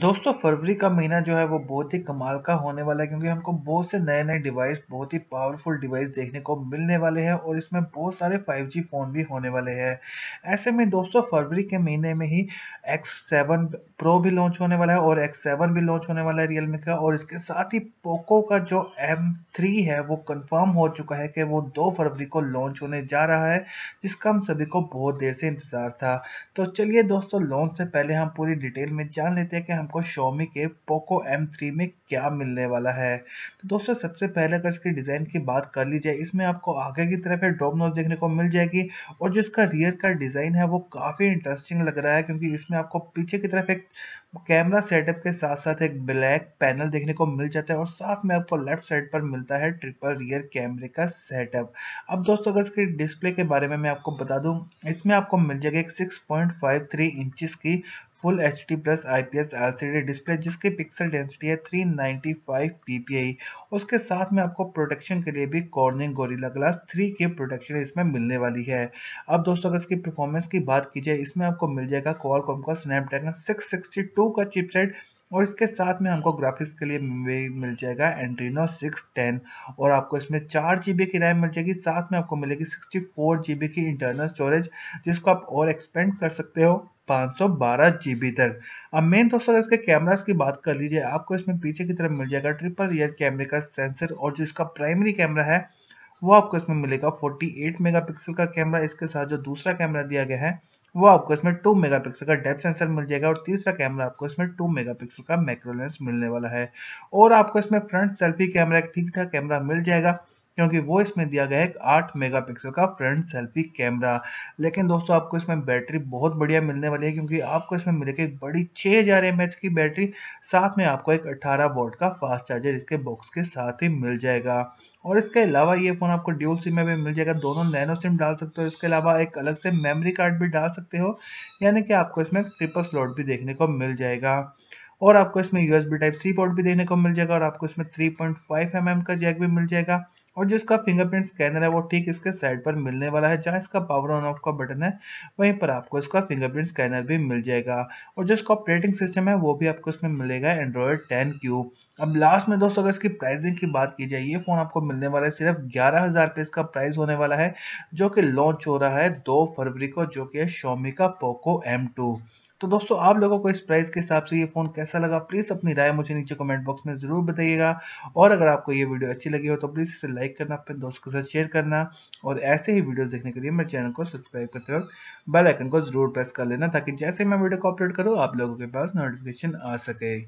दोस्तों फरवरी का महीना जो है वो बहुत ही कमाल का होने वाला है क्योंकि हमको बहुत से नए नए डिवाइस बहुत ही पावरफुल डिवाइस देखने को मिलने वाले हैं और इसमें बहुत सारे 5G फ़ोन भी होने वाले हैं ऐसे में दोस्तों फरवरी के महीने में ही X7 प्रो भी लॉन्च होने वाला है और X7 भी लॉन्च होने वाला है रियलमी का और इसके साथ ही पोको का जो M3 है वो कन्फर्म हो चुका है कि वो दो फरवरी को लॉन्च होने जा रहा है जिसका हम सभी को बहुत देर से इंतज़ार था तो चलिए दोस्तों लॉन्च से पहले हम पूरी डिटेल में जान लेते हैं कि हमको शोमी के पोको M3 में क्या मिलने वाला है तो दोस्तों सबसे पहले अगर इसकी डिज़ाइन की बात कर ली जाए इसमें आपको आगे की तरफ ड्रॉप नोज देखने को मिल जाएगी और जो इसका रियर का डिज़ाइन है वो काफ़ी इंटरेस्टिंग लग रहा है क्योंकि इसमें आपको पीछे की तरफ एक कैमरा सेटअप के साथ साथ एक ब्लैक पैनल देखने को मिल जाता है और साथ में आपको लेफ्ट साइड पर मिलता है ट्रिपल रियर कैमरे का सेटअप अब दोस्तों अगर इसके डिस्प्ले के बारे में मैं आपको बता दूं इसमें आपको मिल जाएगा एक 6.53 इंचिस की full H D plus I P S L C D display जिसकी पिक्सल डेंसिटी है 395 पी पी आई उसके साथ में आपको प्रोटेक्शन के लिए भी कॉर्निंग गोरिला ग्लास थ्री की प्रोटेक्शन इसमें मिलने वाली है अब दोस्तों अगर इसकी परफॉर्मेंस की बात की जाए इसमें आपको मिल जाएगा कॉल का Snapdragon six sixty two two का चिपसेट और इसके साथ में हमको ग्राफिक्स के लिए मिल जाएगा एंड्रीनो 610 और आपको इसमें चार जी की रैम मिल जाएगी साथ में आपको मिलेगी सिक्सटी फोर जी की इंटरनल स्टोरेज जिसको आप और एक्सपेंड कर सकते हो 512 जीबी तक अब मेन दोस्तों इसके कैमरास की बात कर लीजिए आपको इसमें पीछे की तरफ मिल जाएगा ट्रिपल रियर कैमरे का सेंसर और जो इसका प्राइमरी कैमरा है वो आपको इसमें मिलेगा 48 मेगापिक्सल का कैमरा इसके साथ जो दूसरा कैमरा दिया गया है वो आपको इसमें 2 मेगापिक्सल का डेप्थ सेंसर मिल जाएगा और तीसरा कैमरा आपको इसमें 2 मेगापिक्सल का मैक्रोलेंस मिलने वाला है और आपको इसमें फ्रंट सेल्फी कैमरा एक ठीक ठाक कैमरा मिल जाएगा क्योंकि वो इसमें दिया गया है एक आठ मेगापिक्सल का फ्रंट सेल्फी कैमरा लेकिन दोस्तों आपको इसमें बैटरी बहुत बढ़िया मिलने वाली है क्योंकि आपको इसमें मिलेगी एक बड़ी छः हज़ार एम की बैटरी साथ में आपको एक अट्ठारह वोट का फास्ट चार्जर इसके बॉक्स के साथ ही मिल जाएगा और इसके अलावा ये फ़ोन आपको ड्यूल सिम में भी मिल जाएगा दोनों नैनो सिम डाल सकते हो इसके अलावा एक अलग से मेमरी कार्ड भी डाल सकते हो यानी कि आपको इसमें ट्रिपल स्लॉट भी देखने को मिल जाएगा और आपको इसमें यूएसबी टाइप सी पोर्ट भी देखने को मिल जाएगा और आपको इसमें 3.5 पॉइंट mm का जैक भी मिल जाएगा और जो इसका फिंगरप्रिंट स्कैनर है वो ठीक इसके साइड पर मिलने वाला है जहाँ इसका पावर ऑन ऑफ का बटन है वहीं पर आपको इसका फिंगरप्रिंट स्कैनर भी मिल जाएगा और जो इसका ऑपरेटिंग सिस्टम है वो भी आपको इसमें मिलेगा एंड्रॉयड टेन क्यू अब लास्ट में दोस्तों अगर इसकी प्राइसिंग की बात की जाए ये फ़ोन आपको मिलने वाला है सिर्फ ग्यारह हज़ार पे इसका प्राइस होने वाला है जो कि लॉन्च हो रहा है दो फरवरी को जो कि है शोमी का पोको एम टू तो दोस्तों आप लोगों को इस प्राइस के हिसाब से ये फ़ोन कैसा लगा प्लीज़ अपनी राय मुझे नीचे कमेंट बॉक्स में ज़रूर बताइएगा और अगर आपको ये वीडियो अच्छी लगी हो तो प्लीज़ इसे लाइक करना अपने दोस्त के साथ शेयर करना और ऐसे ही वीडियो देखने के लिए मेरे चैनल को सब्सक्राइब करते वक्त बेलाइकन को ज़रूर प्रेस कर लेना ताकि जैसे मैं वीडियो को अपलोड करूँ आप लोगों के पास नोटिफिकेशन आ सके